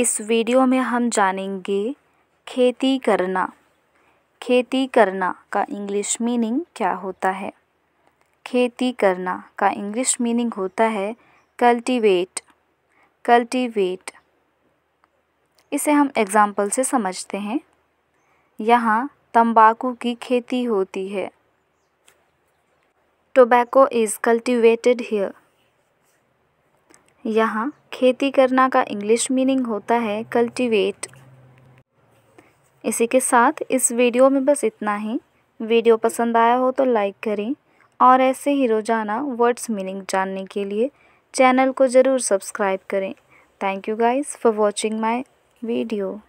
इस वीडियो में हम जानेंगे खेती करना खेती करना का इंग्लिश मीनिंग क्या होता है खेती करना का इंग्लिश मीनिंग होता है कल्टीवेट कल्टीवेट इसे हम एग्ज़ाम्पल से समझते हैं यहाँ तंबाकू की खेती होती है टोबैको इज़ कल्टिवेटेड हियर यहाँ खेती करना का इंग्लिश मीनिंग होता है कल्टीवेट इसी के साथ इस वीडियो में बस इतना ही वीडियो पसंद आया हो तो लाइक करें और ऐसे ही रोज़ाना वर्ड्स मीनिंग जानने के लिए चैनल को ज़रूर सब्सक्राइब करें thank you guys for watching my video